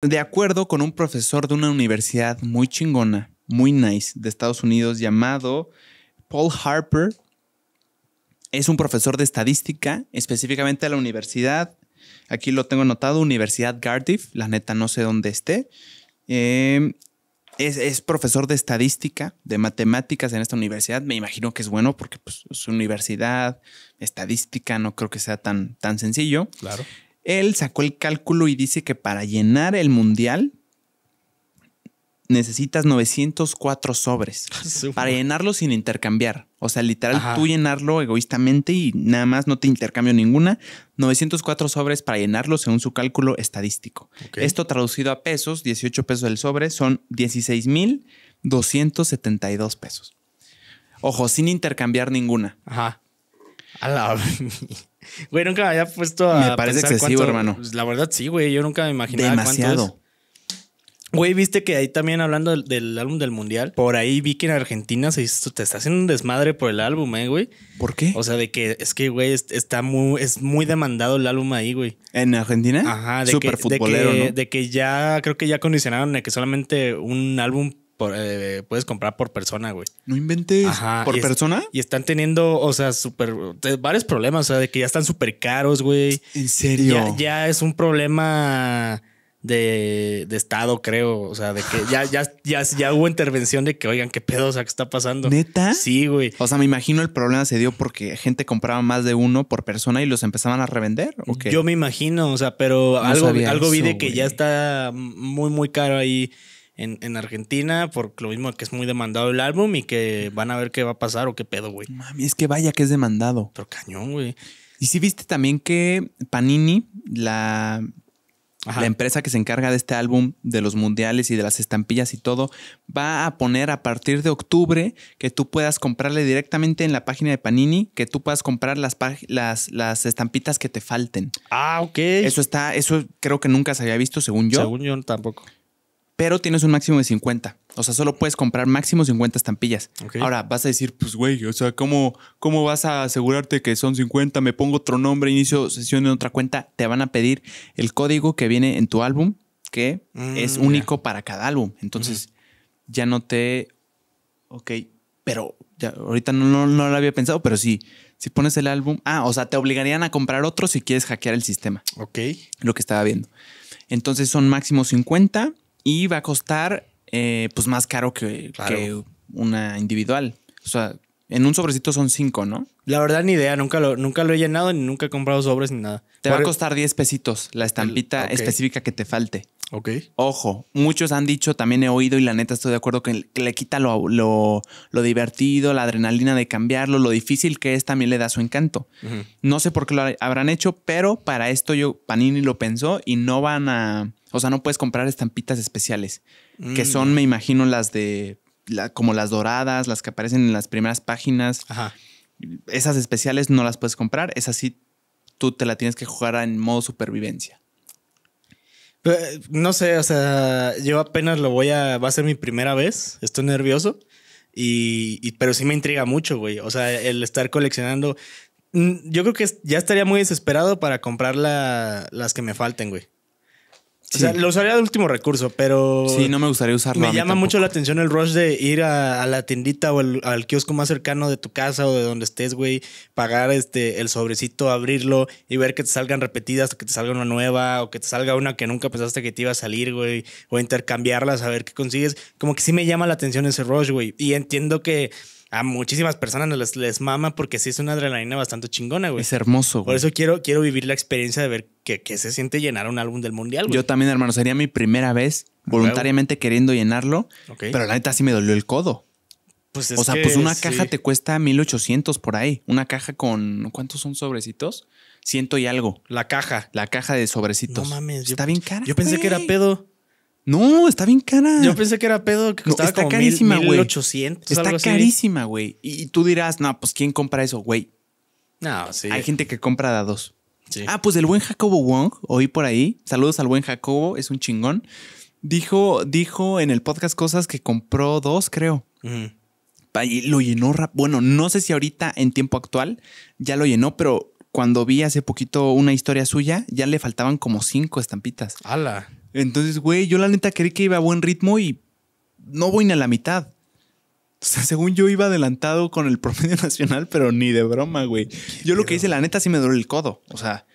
de acuerdo con un profesor de una universidad muy chingona, muy nice, de Estados Unidos llamado Paul Harper. Es un profesor de estadística, específicamente de la universidad. Aquí lo tengo anotado, Universidad Gardiff, la neta no sé dónde esté. Em, es, profesor de estadística, de matemáticas en esta universidad. Me imagino que es bueno porque es pues, universidad, estadística, no creo que sea tan, tan sencillo. Claro. Él sacó el cálculo y dice que para llenar el mundial necesitas 904 sobres para llenarlo sin intercambiar. O sea, literal, tú llenarlo egoístamente y nada más no te intercambio ninguna. 904 sobres para llenarlo según su cálculo estadístico. Esto traducido a pesos, 18 pesos del sobre, son mil 16,272 pesos. Ojo, sin intercambiar ninguna. Ajá. A la... güey, nunca me había puesto a. Me parece excesivo, hermano. Pues, la verdad, sí, güey. Yo nunca me imaginaba Demasiado. Cuánto es. Güey, viste que ahí también hablando del, álbum del mundial, por ahí vi que en Argentina se hizo, te está haciendo un desmadre por el álbum, eh, güey. ¿Por qué? O sea, de que es que, güey, está muy, es muy demandado el álbum ahí, güey. ¿En Argentina? Ajá, de que, futbolero, de que ya, creo que ya condicionaron de que solamente un álbum eh, puedes comprar por persona, güey. No inventes. ¿Por persona? y están teniendo, o sea, super eh, varios problemas, o sea, de que ya están súper caros, güey. En serio. Ya, es un problema de, estado, creo. O sea, de que ya, ya, ya, ya hubo intervención de que, oigan, qué pedo, o sea, qué está pasando. ¿Neta? Sí, güey. O sea, me imagino el problema se dio porque gente compraba más de uno por persona y los empezaban a revender. ¿o Yo me imagino, o sea, pero algo, algo vi de que ya está muy, muy caro ahí en, Argentina, por lo mismo que es muy demandado el álbum y que van a ver qué va a pasar o qué pedo, güey. Mami, es que vaya que es demandado. Pero cañón, güey. Y si viste también que Panini, la, la empresa que se encarga de este álbum, de los mundiales y de las estampillas y todo, va a poner a partir de octubre que tú puedas comprarle directamente en la página de Panini, que tú puedas comprar las, las, las estampitas que te falten. Ah, ok. Eso está, eso creo que nunca se había visto, según yo. Según yo tampoco pero tienes un máximo de 50. O sea, solo puedes comprar máximo 50 estampillas. Ahora vas a decir, pues güey, o sea, ¿cómo, ¿cómo vas a asegurarte que son 50? Me pongo otro nombre, inicio sesión en otra cuenta. Te van a pedir el código que viene en tu álbum, que mm, es único para cada álbum. Entonces, ya no te. Ok, pero ahorita no, no, no, lo había pensado, pero sí, si pones el álbum. Ah, o sea, te obligarían a comprar otro si quieres hackear el sistema. Ok. Lo que estaba viendo. Entonces son máximo 50 y va a costar eh, pues más caro que, una individual. O sea, en un sobrecito son cinco, ¿no? La verdad, ni idea. Nunca lo, nunca lo he llenado ni nunca he comprado sobres ni nada. Te va a e- costar 10 pesitos la estampita específica que te falte. Ok. Ojo, muchos han dicho, también he oído y la neta estoy de acuerdo que, le quita lo, divertido, la adrenalina de cambiarlo, lo difícil que es también le da su encanto. No sé por qué lo habrán hecho, pero para esto yo, Panini lo pensó y no van a o sea, no puedes comprar estampitas especiales, que mm, son, me imagino, las de, como las doradas, las que aparecen en las primeras páginas. Ajá. Esas especiales no las puedes comprar, Es así. tú te la tienes que jugar en modo supervivencia. No sé, o sea, yo apenas lo voy a. Va a ser mi primera vez. Estoy nervioso. Y, pero sí me intriga mucho, güey. O sea, el estar coleccionando. Mm, yo creo que ya estaría muy desesperado para comprar las que me falten, güey lo usaría de último recurso, pero. Sí, no me gustaría usarlo. Me llama mucho la atención el rush de ir a, la tiendita o al kiosco más cercano de tu casa o de donde estés, güey. Pagar este el sobrecito, abrirlo y ver que te salgan repetidas, que te salga una nueva o que te salga una que nunca pensaste que te iba a salir, güey. O intercambiarlas, a ver qué consigues. Como que sí me llama la atención ese rush, güey. Y entiendo que a muchísimas personas les, les mama porque sí es una adrenalina bastante chingona, güey. Es hermoso, güey. Por eso quiero, quiero vivir la experiencia de ver que, se siente llenar un álbum del mundial, güey. Yo también, hermano, sería mi primera vez voluntariamente queriendo llenarlo, pero la neta sí me dolió el codo. Pues es o sea, pues una caja te cuesta 1800 por ahí. Una caja con. ¿Cuántos son sobrecitos? Ciento y algo. La caja. La caja de sobrecitos. No mames. Está bien cara. Yo pensé que era pedo. No, está bien cara. Yo pensé que era pedo que costaba está como carísima, güey. Está carísima, güey. Y, tú dirás, no, pues ¿quién compra eso, güey? No, sí. Hay gente que compra dados. dos. Ah, pues el buen Jacobo Wong, oí por ahí. Saludos al buen Jacobo, es un chingón. Dijo, dijo en el podcast cosas que compró dos, creo. Y lo llenó, rápido. bueno, no sé si ahorita en tiempo actual ya lo llenó, pero cuando vi hace poquito una historia suya, ya le faltaban como cinco estampitas. ¡Hala! Entonces, güey, yo la neta creí que iba a buen ritmo y no voy ni a la mitad. O sea, según yo iba adelantado con el promedio nacional, pero ni de broma, güey. Yo lo que hice, la neta, sí me duele el codo. O sea,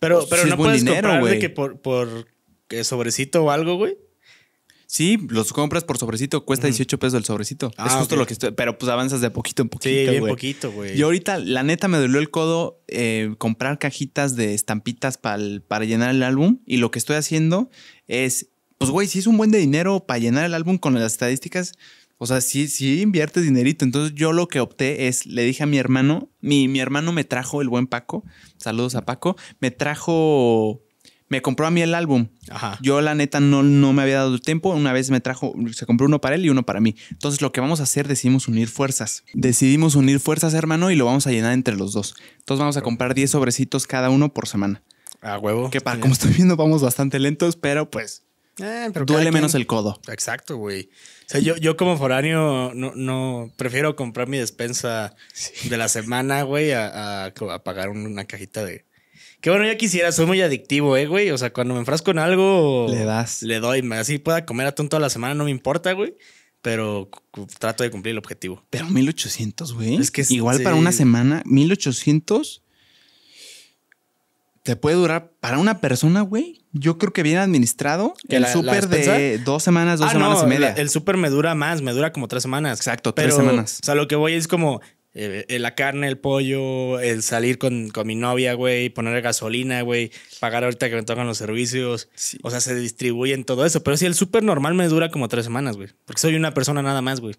pero, pues, pero no puedes dinero, de que por, por eh, sobrecito o algo, güey. Sí, los compras por sobrecito, cuesta 18 pesos el sobrecito. es ah, justo lo que estoy, pero pues avanzas de poquito en poquito. Sí, poquito, güey. Y ahorita, la neta, me dolió el codo eh, comprar cajitas de estampitas para llenar el álbum. Y lo que estoy haciendo es, pues, güey, si es un buen de dinero para llenar el álbum con las estadísticas, o sea, sí, sí inviertes dinerito. Entonces yo lo que opté es, le dije a mi hermano, mi, mi hermano me trajo el buen Paco, saludos a Paco, me trajo me compró a mí el álbum. Ajá. Yo la neta no, no me había dado tiempo. Una vez me trajo, se compró uno para él y uno para mí. Entonces lo que vamos a hacer, decidimos unir fuerzas. Decidimos unir fuerzas, hermano, y lo vamos a llenar entre los dos. Entonces vamos a comprar 10 sobrecitos cada uno por semana. A huevo. Que para, como estoy viendo, vamos bastante lentos, pero pues eh, Duele menos el codo. Exacto, güey. O sea, yo, yo como foráneo no, prefiero comprar mi despensa de la semana, güey, a, pagar una cajita de, que bueno, ya quisiera, soy muy adictivo, eh, güey. O sea, cuando me enfrasco en algo. Le das. Le doy. Así pueda comer atún toda la semana, no me importa, güey. Pero trato de cumplir el objetivo. Pero 1800, güey. Es que igual para una semana, 1800 te puede durar para una persona, güey. Yo creo que bien administrado. el súper de dos semanas, dos ah, semanas y media. el súper me dura más, me dura como tres semanas. Exacto, tres semanas. O sea, lo que voy es como eh, eh, la carne, el pollo, el salir con, con mi novia, güey, poner gasolina, güey, pagar ahorita que me tocan los servicios. O sea, se distribuyen todo eso. Pero si el súper normal me dura como tres semanas, güey. Porque soy una persona nada más, güey.